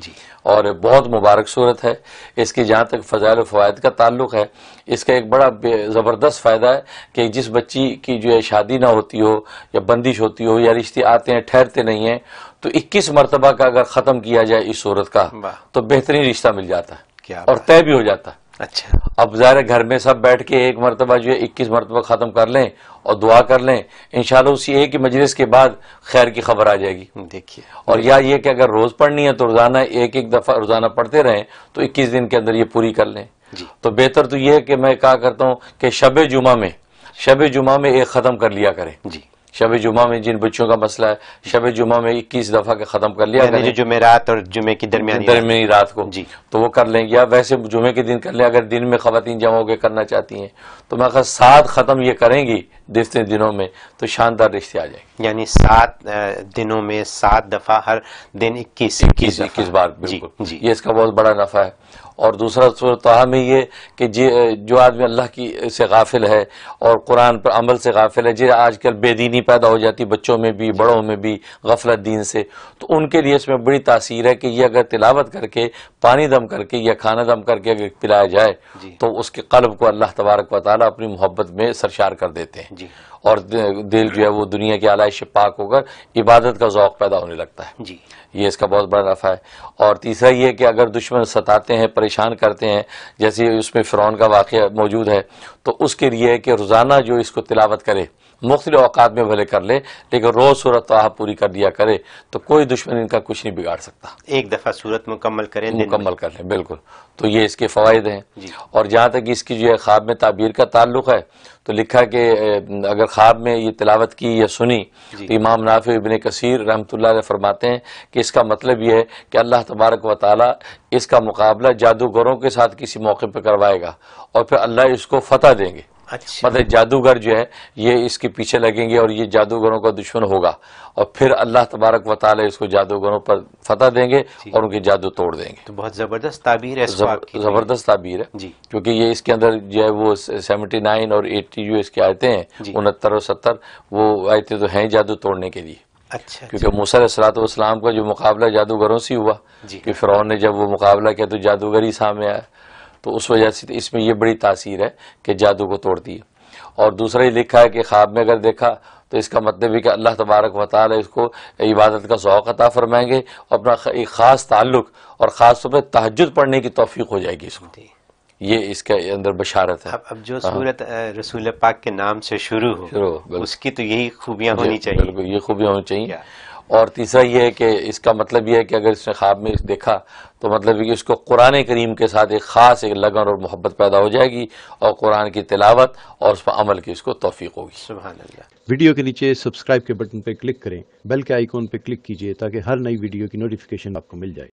जी और बहुत मुबारक सूरत है इसकी जहाँ तक फ़जाइल फ़वाद का ताल्लुक है इसका एक बड़ा ज़बरदस्त फ़ायदा है कि जिस बच्ची की जो है शादी ना होती हो या बंदिश होती हो या रिश्ते आते हैं ठहरते नहीं हैं तो इक्कीस मरतबा का अगर ख़त्म किया जाए इस सूरत का तो बेहतरीन रिश्ता मिल जाता है और तय भी हो जाता है अच्छा अब ज़ाहिर घर में सब बैठ के एक मरतबा जो है इक्कीस मरतबा ख़त्म कर लें और दुआ कर लें इन उसी एक ही मजलिस के बाद खैर की खबर आ जाएगी देखिए और या ये कि अगर रोज़ पढ़नी है तो रोज़ाना एक एक दफ़ा रोज़ाना पढ़ते रहें तो इक्कीस दिन के अंदर ये पूरी कर लें तो बेहतर तो ये है कि मैं कहा करता हूँ कि शब जुमा में शब जुमा में एक ख़त्म कर लिया करें जी शब जुमा में जिन बच्चों का मसला है शब जुमा में इक्कीस दफ़ा के ख़त्म कर लिया जुमे जुमेरात और जुमे की दरमियान दरमियानी रात को जी तो वो कर लेंगे या वैसे जुमे के दिन कर लें अगर दिन में खातन जमा होकर करना चाहती हैं तो मैं अगर सात ख़त्म ये करेंगी जितने दिनों में तो शानदार रिश्ते आ जाएंगे यानी सात दिनों में सात दफ़ा हर दिन इक्कीस इक्कीस इक्कीस बार बिल्कुल जी ये इसका बहुत बड़ा नफ़ा है और दूसरा सूरत में ये कि जो आदमी अल्लाह की से गाफिल है और कुरान पर अमल से गाफिल है जी आजकल बेदीनी पैदा हो जाती है बच्चों में भी बड़ों में भी गफलत दीन से तो उनके लिए इसमें बड़ी तासीर है कि ये अगर तिलावत करके पानी दम करके या खाना दम करके अगर पिलाया जाए तो उसके कल्ब को अल्लाह तबारक व ताली अपनी मोहब्बत में सरशार कर देते हैं और दिल जो है वो दुनिया की आलाइश पाक होकर इबादत का ओक़ पैदा होने लगता है जी ये इसका बहुत बड़ा नफ़ा है और तीसरा ये कि अगर दुश्मन सताते हैं परेशान परेशान करते हैं जैसे उसमें फ्रॉन का वाक़ मौजूद है तो उसके लिए कि रोज़ाना जो इसको तिलावत करे मुख्त अवकात में भले कर ले लेकिन रोज़ सूरत तो आह पूरी कर दिया करे तो कोई दुश्मन इनका कुछ नहीं बिगाड़ सकता एक दफ़ा सूरत मुकम्मल करें मुकम्मल कर लें बिल्कुल तो ये इसके फवायद हैं और जहाँ तक इसकी जो है ख्वाब में ताबीर का ताल्लुक है तो लिखा कि अगर ख्वाब में ये तिलावत की या सुनी तो इमाम नाफि इबन कसीर रहमतुल्लाह फरमाते हैं कि इसका मतलब यह है कि अल्लाह तबारक व ताली इसका मुकाबला जादूगरों के साथ किसी मौके पर करवाएगा और फिर अल्लाह इसको फतेह देंगे अच्छा मतलब जादूगर जो है ये इसके पीछे लगेंगे और ये जादूगरों का दुश्मन होगा और फिर अल्लाह तबारक वाले इसको जादूगरों पर फतह देंगे और उनके जादू तोड़ देंगे तो बहुत ज़बरदस्त ताबीर है जब, ज़बरदस्त ताबीर है जी क्योंकि ये इसके अंदर जो है वो सेवेंटी नाइन और एट्टी जो इसके आयते हैं उनहत्तर और सत्तर वो आयते तो हैं जादू तोड़ने के लिए अच्छा, अच्छा। क्योंकि मूसा सलातम का जो मुकाबला जादूगरों से हुआ कि फिर ने जब वो मुकाबला किया तो जादूगर ही सामने आया तो उस वजह से इसमें यह बड़ी तासीर है कि जादू को तोड़ दिया और दूसरा ही लिखा है कि ख्वाब में अगर देखा तो इसका मतलब है कि अल्लाह तबारक वाल इसको इबादत का शौक़ अता फरमाएंगे और अपना एक ख़ास ताल्लुक और ख़ास तौर पर तहजद पढ़ने की तोफीक हो जाएगी इसको ये इसके अंदर बशारत है अब, अब जो हाँ। सूरत रसूल पाक के नाम से शुरू हो उसकी तो यही खूबियाँ होनी चाहिए बिल्कुल ये खूबियाँ होनी चाहिए और तीसरा ये है कि इसका मतलब यह है कि अगर इसने ख्वाब में देखा तो मतलब कि इसको कुरान करीम के साथ एक ख़ास एक लगन और मोहब्बत पैदा हो जाएगी और कुरान की तिलावत और उस पर अमल की इसको तोफ़ी होगी सुबह वीडियो के नीचे सब्सक्राइब के बटन पर क्लिक करें बेल के आइकॉन पर क्लिक कीजिए ताकि हर नई वीडियो की नोटिफिकेशन आपको मिल जाए